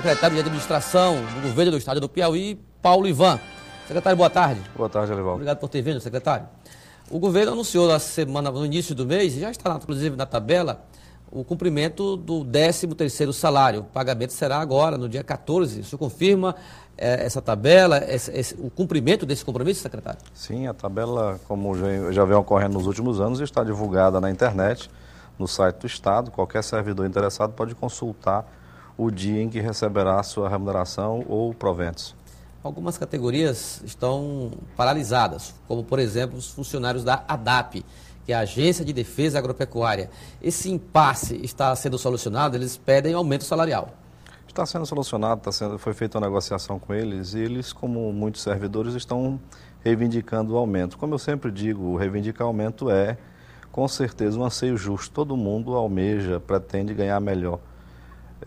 secretário de Administração do Governo do Estado do Piauí, Paulo Ivan. Secretário, boa tarde. Boa tarde, Alival. Obrigado por ter vindo, secretário. O governo anunciou na semana, no início do mês, já está inclusive na tabela, o cumprimento do 13º salário. O pagamento será agora, no dia 14. senhor confirma é, essa tabela, esse, esse, o cumprimento desse compromisso, secretário? Sim, a tabela, como já, já vem ocorrendo nos últimos anos, está divulgada na internet, no site do Estado. Qualquer servidor interessado pode consultar o dia em que receberá sua remuneração ou proventos. Algumas categorias estão paralisadas, como, por exemplo, os funcionários da ADAP, que é a Agência de Defesa Agropecuária. Esse impasse está sendo solucionado, eles pedem aumento salarial. Está sendo solucionado, está sendo, foi feita uma negociação com eles e eles, como muitos servidores, estão reivindicando o aumento. Como eu sempre digo, reivindicar aumento é, com certeza, um anseio justo. Todo mundo almeja, pretende ganhar melhor.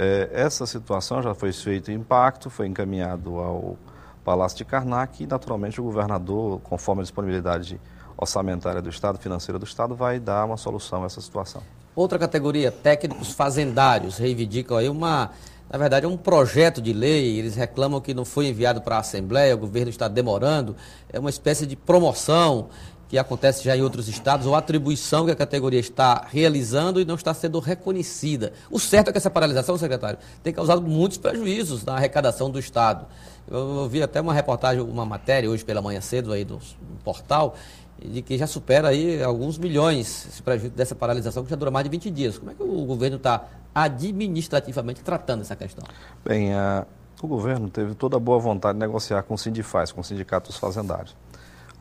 É, essa situação já foi feito impacto, foi encaminhado ao Palácio de Karnak e, naturalmente, o governador, conforme a disponibilidade orçamentária do Estado, financeira do Estado, vai dar uma solução a essa situação. Outra categoria, técnicos fazendários, reivindicam aí uma na verdade, é um projeto de lei, eles reclamam que não foi enviado para a Assembleia, o governo está demorando, é uma espécie de promoção que acontece já em outros estados, ou atribuição que a categoria está realizando e não está sendo reconhecida. O certo é que essa paralisação, secretário, tem causado muitos prejuízos na arrecadação do Estado. Eu, vi até uma reportagem, uma matéria hoje pela manhã cedo aí no, portal, de que já supera aí alguns milhões esse prejuízo dessa paralisação que já dura mais de 20 dias. Como é que o governo está administrativamente tratando essa questão? Bem, a, eh, o governo teve toda a boa vontade de negociar com o Sindifaz, com os sindicatos fazendários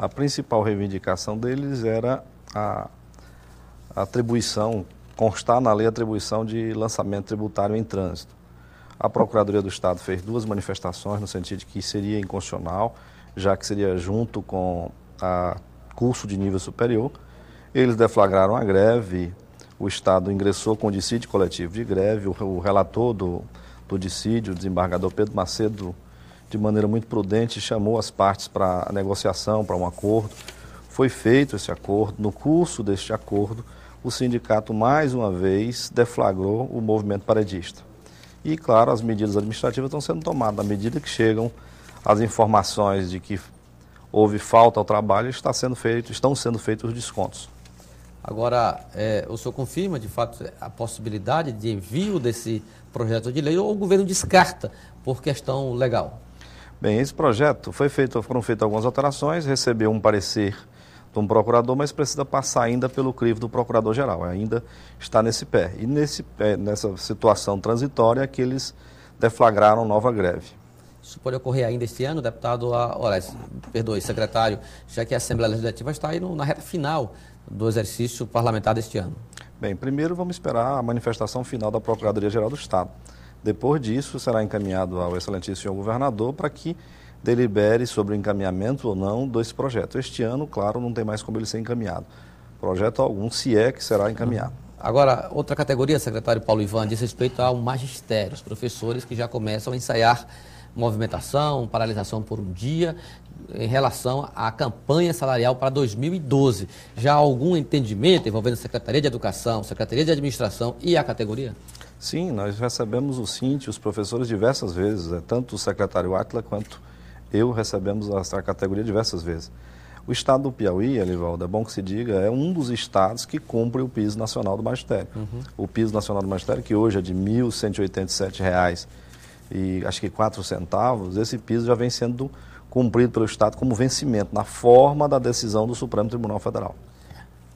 a principal reivindicação deles era a atribuição, constar na lei a atribuição de lançamento tributário em trânsito. A Procuradoria do Estado fez duas manifestações no sentido de que seria inconstitucional, já que seria junto com a curso de nível superior. Eles deflagraram a greve, o Estado ingressou com o dissídio coletivo de greve, o, relator do, do dissídio, o desembargador Pedro Macedo, de maneira muito prudente, chamou as partes para negociação, para um acordo. Foi feito esse acordo. No curso deste acordo, o sindicato mais uma vez deflagrou o movimento paredista. E, claro, as medidas administrativas estão sendo tomadas. À medida que chegam as informações de que houve falta ao trabalho, está sendo feito, estão sendo feitos os descontos. Agora, é, o senhor confirma, de fato, a possibilidade de envio desse projeto de lei ou o governo descarta por questão legal? Bem, esse projeto foi feito, foram feitas algumas alterações, recebeu um parecer de um procurador, mas precisa passar ainda pelo crivo do procurador-geral, ainda está nesse pé. E nesse, nessa situação transitória é que eles deflagraram nova greve. Isso pode ocorrer ainda este ano, deputado Ores, perdoe, secretário, já que a Assembleia Legislativa está aí no, na reta final do exercício parlamentar deste ano. Bem, primeiro vamos esperar a manifestação final da Procuradoria-Geral do Estado. Depois disso, será encaminhado ao excelentíssimo senhor governador para que delibere sobre o encaminhamento ou não desse projeto. Este ano, claro, não tem mais como ele ser encaminhado. Projeto algum, se é que será encaminhado. Agora, outra categoria, secretário Paulo Ivan, diz respeito ao magistério, os professores que já começam a ensaiar movimentação, paralisação por um dia, em relação à campanha salarial para 2012. Já há algum entendimento envolvendo a Secretaria de Educação, Secretaria de Administração e a categoria? Sim, nós recebemos o CINTE, os professores diversas vezes, né? tanto o secretário Atla quanto eu recebemos a categoria diversas vezes. O estado do Piauí, Elivaldo, é bom que se diga, é um dos estados que cumpre o piso nacional do magistério. Uhum. O piso nacional do magistério, que hoje é de R$ 1.187 e acho que 4 centavos, esse piso já vem sendo cumprido pelo Estado como vencimento, na forma da decisão do Supremo Tribunal Federal.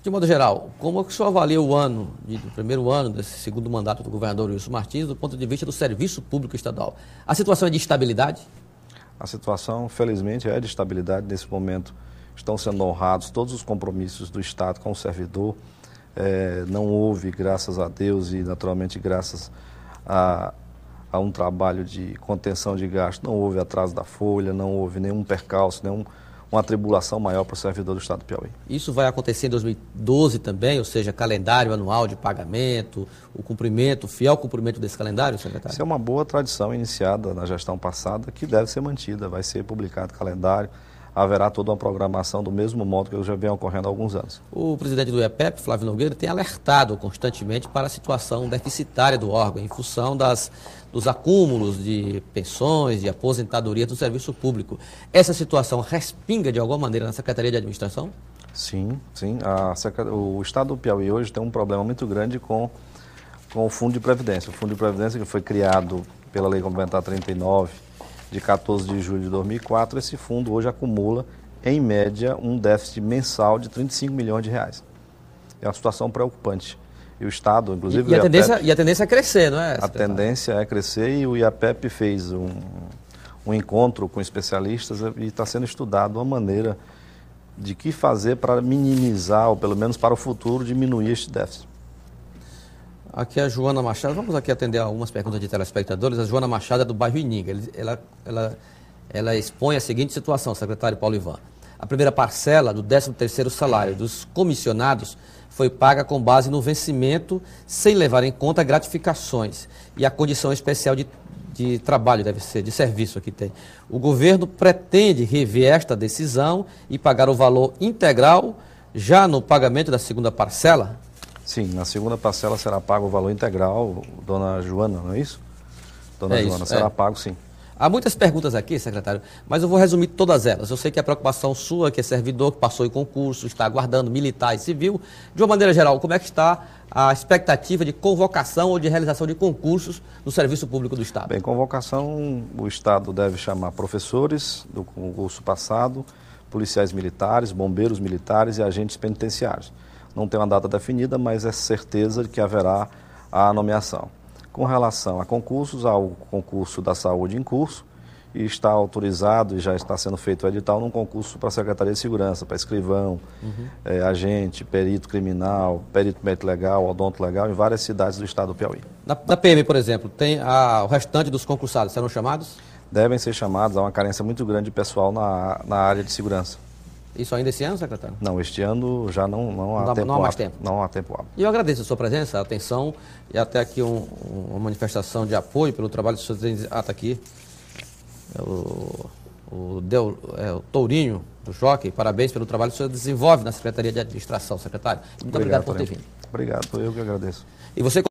De modo geral, como é que o senhor avalia o ano, de, o primeiro ano desse segundo mandato do governador Wilson Martins, do ponto de vista do serviço público estadual? A situação é de estabilidade? A situação, felizmente, é de estabilidade nesse momento. Estão sendo honrados todos os compromissos do Estado com o servidor. É, não houve, graças a Deus e naturalmente graças a, a um trabalho de contenção de gasto, não houve atraso da folha, não houve nenhum percalço, nenhum uma tribulação maior para o servidor do Estado do Piauí. Isso vai acontecer em 2012 também, ou seja, calendário anual de pagamento, o cumprimento, o fiel cumprimento desse calendário, secretário? Isso é uma boa tradição iniciada na gestão passada que deve ser mantida, vai ser publicado calendário haverá toda uma programação do mesmo modo que já vem ocorrendo há alguns anos. O presidente do EPEP, Flávio Nogueira, tem alertado constantemente para a situação deficitária do órgão, em função das, dos acúmulos de pensões, de aposentadoria do serviço público. Essa situação respinga de alguma maneira na Secretaria de Administração? Sim, sim. A, o Estado do Piauí hoje tem um problema muito grande com, com o Fundo de Previdência. O Fundo de Previdência que foi criado pela Lei Complementar 39 de 14 de julho de 2004, esse fundo hoje acumula, em média, um déficit mensal de 35 milhões de reais. É uma situação preocupante. E o Estado, inclusive. E, a, tendência, IAPEP, e a tendência é crescer, não é? A tendência é crescer e o IAPEP fez um, um encontro com especialistas e está sendo estudado uma maneira de que fazer para minimizar, ou pelo menos para o futuro, diminuir este déficit. Aqui é a Joana Machado. Vamos aqui atender algumas perguntas de telespectadores. A Joana Machado é do bairro Ininga. Ela, ela, ela expõe a seguinte situação, secretário Paulo Ivan. A primeira parcela do 13º salário dos comissionados foi paga com base no vencimento, sem levar em conta gratificações e a condição especial de, de trabalho, deve ser, de serviço que tem. O governo pretende rever esta decisão e pagar o valor integral já no pagamento da segunda parcela? Sim, na segunda parcela será pago o valor integral, dona Joana, não é isso? Dona é Joana, isso, será é. pago sim. Há muitas perguntas aqui, secretário, mas eu vou resumir todas elas. Eu sei que a preocupação sua, que é servidor, que passou em concurso, está aguardando militar e civil. De uma maneira geral, como é que está a expectativa de convocação ou de realização de concursos no Serviço Público do Estado? Bem, convocação, o Estado deve chamar professores do concurso passado, policiais militares, bombeiros militares e agentes penitenciários. Não tem uma data definida, mas é certeza de que haverá a nomeação. Com relação a concursos, há o concurso da saúde em curso, e está autorizado e já está sendo feito o edital num concurso para a Secretaria de Segurança, para escrivão, uhum. é, agente, perito criminal, perito médico legal, odonto legal, em várias cidades do estado do Piauí. Na, na PM, por exemplo, tem a, o restante dos concursados serão chamados? Devem ser chamados, há uma carência muito grande de pessoal na, na área de segurança. Isso ainda esse ano, secretário? Não, este ano já não, não há não, tempo. Não há mais tempo. Não há tempo E eu agradeço a sua presença, a atenção e até aqui um, uma manifestação de apoio pelo trabalho que o senhor tem até ah, tá aqui. É o, o, Del, é, o Tourinho do Jockey, parabéns pelo trabalho que o senhor desenvolve na Secretaria de Administração, secretário. Muito obrigado, obrigado por ter vindo. Obrigado, eu que agradeço. E você